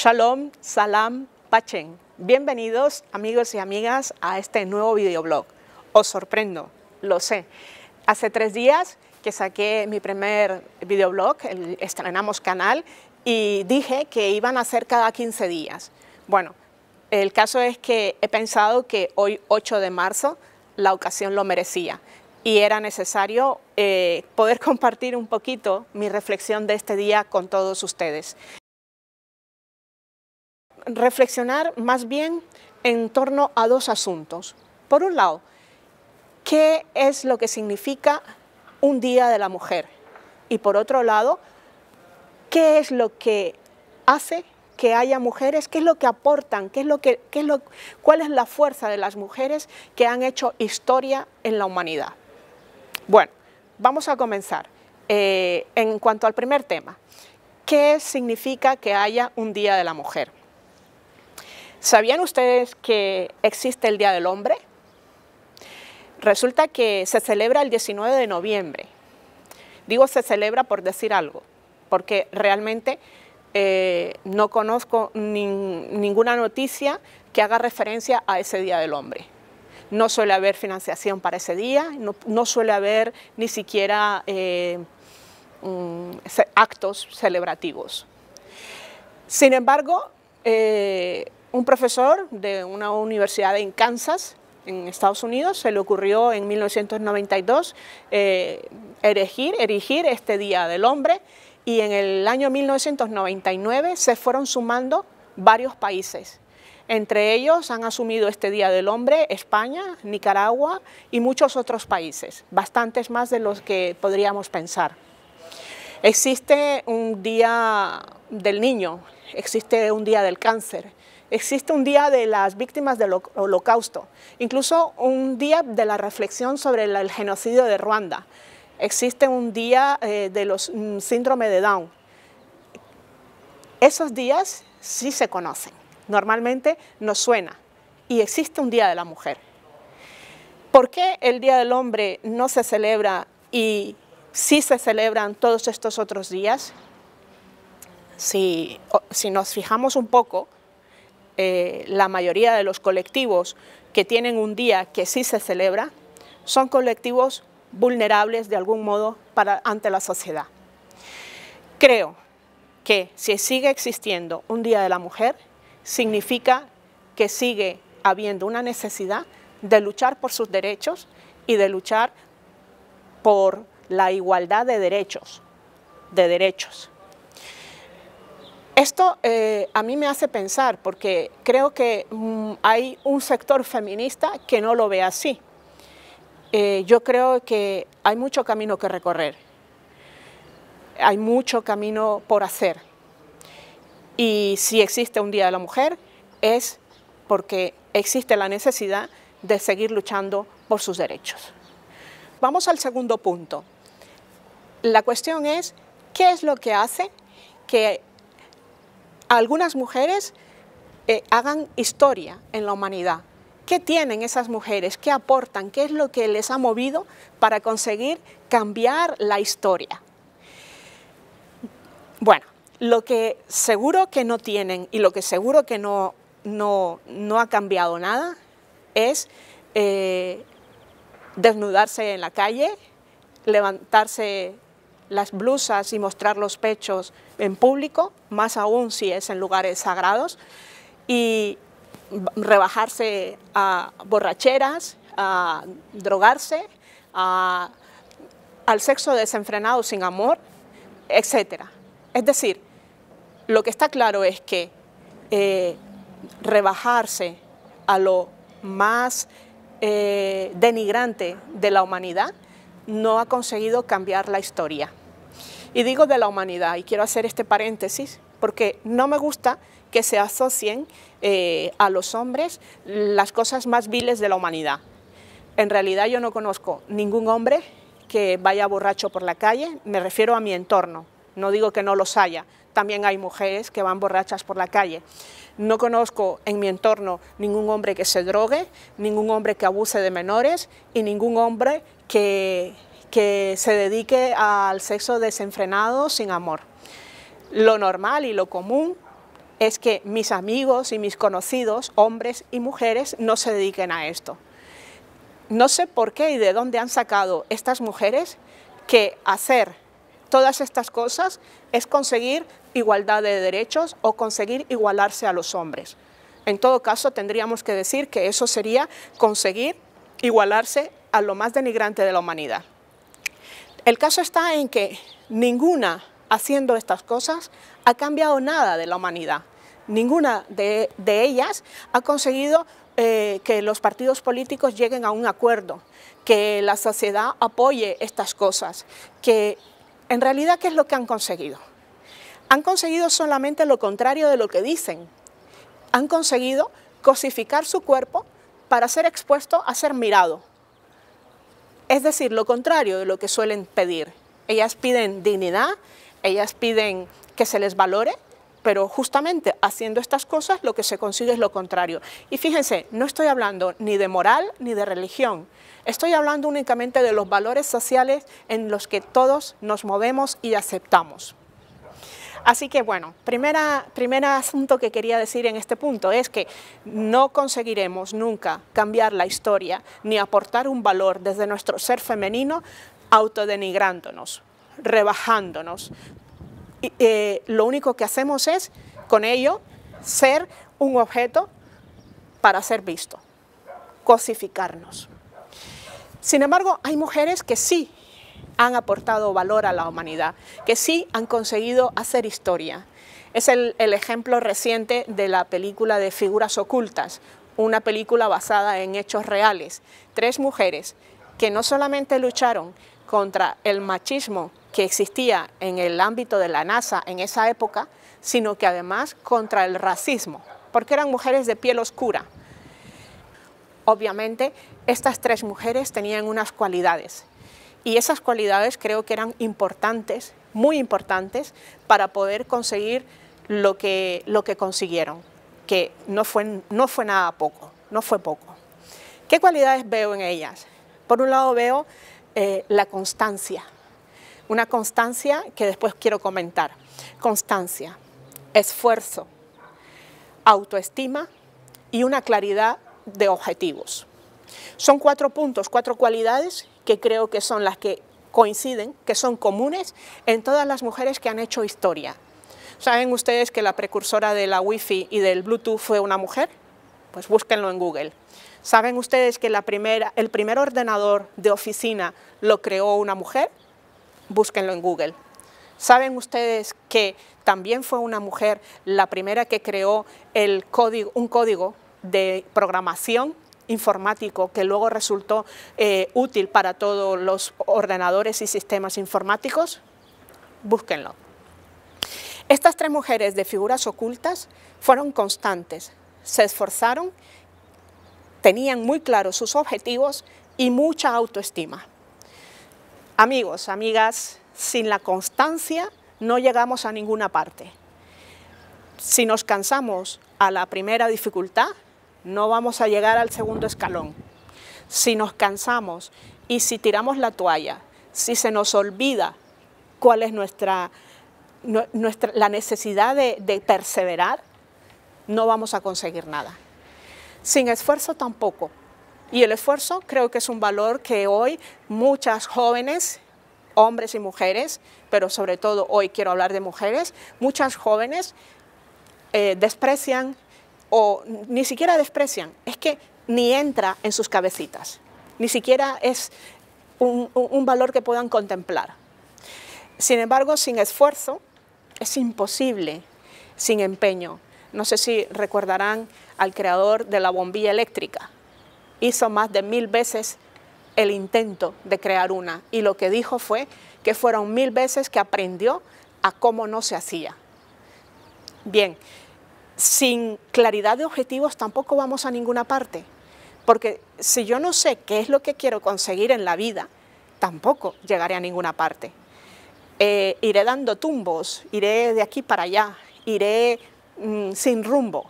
Shalom, salam, pachen. Bienvenidos amigos y amigas a este nuevo videoblog. Os sorprendo, lo sé. Hace tres días que saqué mi primer videoblog, el estrenamos canal, y dije que iban a ser cada 15 días. Bueno, el caso es que he pensado que hoy, 8 de marzo, la ocasión lo merecía y era necesario eh, poder compartir un poquito mi reflexión de este día con todos ustedes reflexionar más bien en torno a dos asuntos. Por un lado, ¿qué es lo que significa un Día de la Mujer? Y por otro lado, ¿qué es lo que hace que haya mujeres? ¿Qué es lo que aportan? ¿Qué es lo que, es ¿Cuál es la fuerza de las mujeres que han hecho historia en la humanidad? Bueno, vamos a comenzar. Eh, en cuanto al primer tema, ¿qué significa que haya un Día de la Mujer? ¿Sabían ustedes que existe el Día del Hombre? Resulta que se celebra el 19 de noviembre. Digo se celebra por decir algo, porque realmente eh, no conozco ninguna noticia que haga referencia a ese Día del Hombre. No suele haber financiación para ese día, no, suele haber ni siquiera eh, mm, actos celebrativos. Sin embargo, eh, un profesor de una universidad en Kansas, en Estados Unidos, se le ocurrió en 1992 eh, erigir este Día del Hombre y en el año 1999 se fueron sumando varios países. Entre ellos han asumido este Día del Hombre España, Nicaragua y muchos otros países, bastantes más de los que podríamos pensar. Existe un Día del Niño, existe un Día del Cáncer, Existe un día de las víctimas del holocausto, incluso un día de la reflexión sobre el genocidio de Ruanda. Existe un día eh, de los mm, síndrome de Down. Esos días sí se conocen, normalmente nos suena y existe un día de la mujer. ¿Por qué el Día del Hombre no se celebra y sí se celebran todos estos otros días? si nos fijamos un poco, eh, la mayoría de los colectivos que tienen un día que sí se celebra, son colectivos vulnerables de algún modo ante la sociedad. Creo que si sigue existiendo un Día de la Mujer, significa que sigue habiendo una necesidad de luchar por sus derechos y de luchar por la igualdad de derechos, de derechos. Esto eh, a mí me hace pensar porque creo que mm, hay un sector feminista que no lo ve así. Eh, yo creo que hay mucho camino que recorrer, hay mucho camino por hacer. Y si existe un Día de la Mujer es porque existe la necesidad de seguir luchando por sus derechos. Vamos al segundo punto. La cuestión es, ¿qué es lo que hace que algunas mujeres eh, hagan historia en la humanidad. ¿Qué tienen esas mujeres? ¿Qué aportan? ¿Qué es lo que les ha movido para conseguir cambiar la historia? Bueno, lo que seguro que no tienen y lo que seguro que no, no, ha cambiado nada es eh, desnudarse en la calle, levantarse las blusas y mostrar los pechos en público, más aún si es en lugares sagrados, y rebajarse a borracheras, a drogarse, al sexo desenfrenado sin amor, etc. Es decir, lo que está claro es que eh, rebajarse a lo más eh, denigrante de la humanidad no ha conseguido cambiar la historia. Y digo de la humanidad, y quiero hacer este paréntesis, porque no me gusta que se asocien eh, a los hombres las cosas más viles de la humanidad. En realidad yo no conozco ningún hombre que vaya borracho por la calle, me refiero a mi entorno, no digo que no los haya, también hay mujeres que van borrachas por la calle. No conozco en mi entorno ningún hombre que se drogue, ningún hombre que abuse de menores y ningún hombre que, se dedique al sexo desenfrenado sin amor. Lo normal y lo común es que mis amigos y mis conocidos, hombres y mujeres, no se dediquen a esto. No sé por qué y de dónde han sacado estas mujeres que hacer todas estas cosas es conseguir igualdad de derechos o conseguir igualarse a los hombres. En todo caso, tendríamos que decir que eso sería conseguir igualarse a lo más denigrante de la humanidad. El caso está en que ninguna haciendo estas cosas ha cambiado nada de la humanidad. Ninguna de, ellas ha conseguido eh, que los partidos políticos lleguen a un acuerdo, que la sociedad apoye estas cosas, que en realidad, ¿qué es lo que han conseguido? Han conseguido solamente lo contrario de lo que dicen. Han conseguido cosificar su cuerpo para ser expuesto a ser mirado. Es decir, lo contrario de lo que suelen pedir. Ellas piden dignidad, ellas piden que se les valore, pero justamente haciendo estas cosas lo que se consigue es lo contrario. Y fíjense, no estoy hablando ni de moral ni de religión, estoy hablando únicamente de los valores sociales en los que todos nos movemos y aceptamos. Así que bueno, primera, primer asunto que quería decir en este punto es que no conseguiremos nunca cambiar la historia ni aportar un valor desde nuestro ser femenino autodenigrándonos, rebajándonos, eh, lo único que hacemos es, con ello, ser un objeto para ser visto, cosificarnos. Sin embargo, hay mujeres que sí han aportado valor a la humanidad, que sí han conseguido hacer historia. Es el ejemplo reciente de la película de Figuras Ocultas, una película basada en hechos reales. Tres mujeres que no solamente lucharon contra el machismo que existía en el ámbito de la NASA en esa época, sino que además contra el racismo, porque eran mujeres de piel oscura. Obviamente, estas tres mujeres tenían unas cualidades y esas cualidades creo que eran importantes, muy importantes, para poder conseguir lo que, lo que consiguieron, que no fue, no fue nada poco, no fue poco. ¿Qué cualidades veo en ellas? Por un lado veo eh, la constancia, una constancia que después quiero comentar. Constancia, esfuerzo, autoestima y una claridad de objetivos. Son cuatro puntos, cuatro cualidades que creo que son las que coinciden, que son comunes en todas las mujeres que han hecho historia. ¿Saben ustedes que la precursora de la Wi-Fi y del Bluetooth fue una mujer? Pues búsquenlo en Google. ¿Saben ustedes que el primer ordenador de oficina lo creó una mujer? búsquenlo en Google. ¿Saben ustedes que también fue una mujer la primera que creó un código de programación informático que luego resultó eh, útil para todos los ordenadores y sistemas informáticos? Búsquenlo. Estas tres mujeres de figuras ocultas fueron constantes, se esforzaron, tenían muy claros sus objetivos y mucha autoestima. Amigos, amigas, sin la constancia no llegamos a ninguna parte. Si nos cansamos a la primera dificultad, no vamos a llegar al segundo escalón. Si nos cansamos y si tiramos la toalla, si se nos olvida cuál es nuestra, la necesidad de perseverar, no vamos a conseguir nada. Sin esfuerzo tampoco, y el esfuerzo creo que es un valor que hoy muchas jóvenes, hombres y mujeres, pero sobre todo hoy quiero hablar de mujeres, muchas jóvenes eh, desprecian o ni siquiera desprecian, es que ni entra en sus cabecitas, ni siquiera es un, un valor que puedan contemplar. Sin embargo, sin esfuerzo es imposible, sin empeño. No sé si recordarán al creador de la bombilla eléctrica, hizo más de mil veces el intento de crear una y lo que dijo fue que fueron mil veces que aprendió a cómo no se hacía. Bien, sin claridad de objetivos tampoco vamos a ninguna parte, porque si yo no sé qué es lo que quiero conseguir en la vida, tampoco llegaré a ninguna parte. Eh, iré dando tumbos, iré de aquí para allá, iré mm, sin rumbo.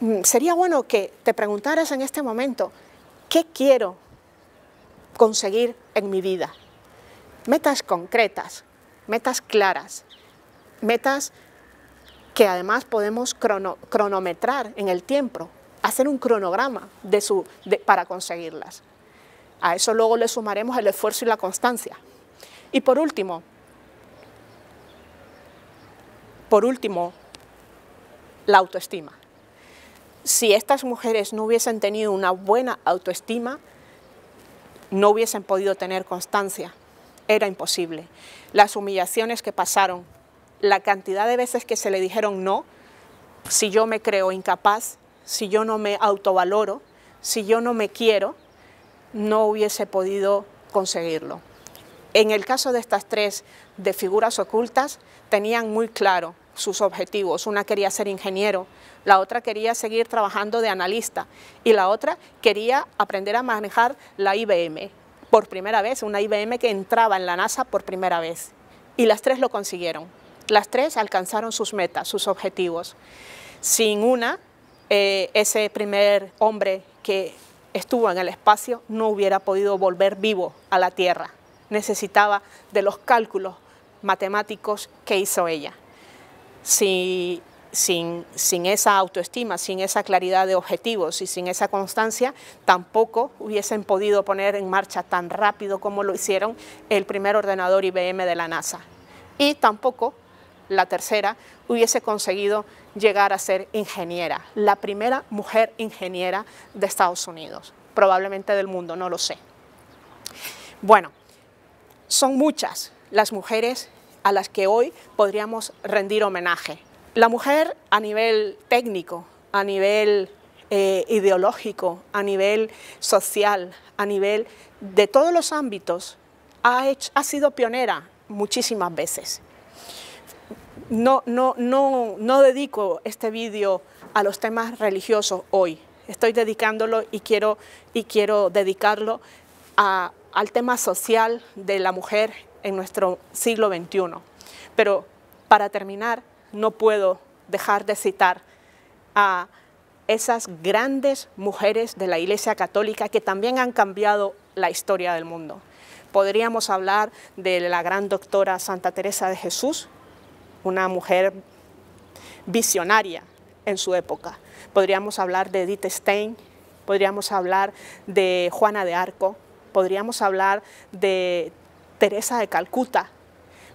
Mm, sería bueno que te preguntaras en este momento, ¿qué quiero conseguir en mi vida? Metas concretas, metas claras, metas que además podemos cronometrar en el tiempo, hacer un cronograma de su, para conseguirlas. A eso luego le sumaremos el esfuerzo y la constancia. Y por último, por último, la autoestima si estas mujeres no hubiesen tenido una buena autoestima, no hubiesen podido tener constancia. Era imposible. Las humillaciones que pasaron, la cantidad de veces que se le dijeron no, si yo me creo incapaz, si yo no me autovaloro, si yo no me quiero, no hubiese podido conseguirlo. En el caso de estas tres de figuras ocultas, tenían muy claro sus objetivos. Una quería ser ingeniero, la otra quería seguir trabajando de analista y la otra quería aprender a manejar la IBM por primera vez, una IBM que entraba en la NASA por primera vez. Y las tres lo consiguieron. Las tres alcanzaron sus metas, sus objetivos. Sin una, eh, ese primer hombre que estuvo en el espacio no hubiera podido volver vivo a la Tierra. Necesitaba de los cálculos matemáticos que hizo ella sin, sin, esa autoestima, sin esa claridad de objetivos y sin esa constancia, tampoco hubiesen podido poner en marcha tan rápido como lo hicieron el primer ordenador IBM de la NASA. Y tampoco la tercera hubiese conseguido llegar a ser ingeniera, la primera mujer ingeniera de Estados Unidos, probablemente del mundo, no lo sé. Bueno, son muchas las mujeres a las que hoy podríamos rendir homenaje. La mujer a nivel técnico, a nivel eh, ideológico, a nivel social, a nivel de todos los ámbitos, ha, ha sido pionera muchísimas veces. No, no, no, no dedico este vídeo a los temas religiosos hoy, estoy dedicándolo y quiero, y quiero dedicarlo al tema social de la mujer en nuestro siglo XXI. Pero para terminar, no puedo dejar de citar a esas grandes mujeres de la Iglesia Católica que también han cambiado la historia del mundo. Podríamos hablar de la gran doctora Santa Teresa de Jesús, una mujer visionaria en su época. Podríamos hablar de Edith Stein, podríamos hablar de Juana de Arco, podríamos hablar de Teresa de Calcuta.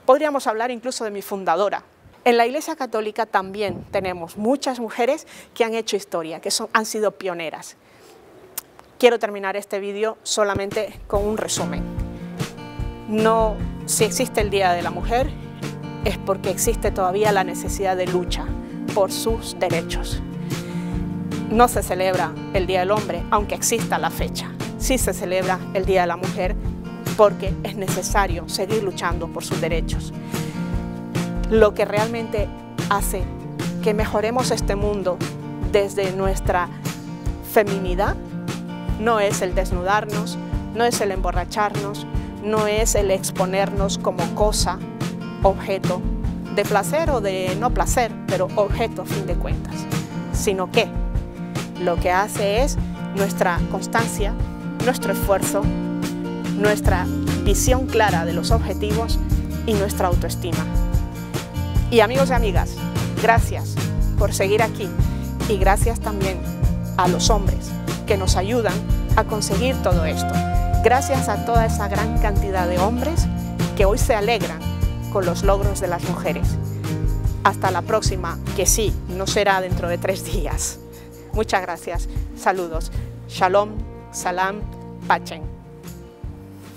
Podríamos hablar incluso de mi fundadora. En la Iglesia Católica también tenemos muchas mujeres que han hecho historia, que han sido pioneras. Quiero terminar este vídeo solamente con un resumen. No, si existe el Día de la Mujer, es porque existe todavía la necesidad de lucha por sus derechos. No se celebra el Día del Hombre, aunque exista la fecha. Sí se celebra el Día de la Mujer porque es necesario seguir luchando por sus derechos. Lo que realmente hace que mejoremos este mundo desde nuestra feminidad no es el desnudarnos, no es el emborracharnos, no es el exponernos como cosa, objeto de placer o de no placer, pero objeto a fin de cuentas, sino que lo que hace es nuestra constancia, nuestro esfuerzo, nuestra visión clara de los objetivos y nuestra autoestima. Y amigos y amigas, gracias por seguir aquí y gracias también a los hombres que nos ayudan a conseguir todo esto. Gracias a toda esa gran cantidad de hombres que hoy se alegran con los logros de las mujeres. Hasta la próxima, que sí, no será dentro de tres días. Muchas gracias, saludos, shalom, salam, pachen.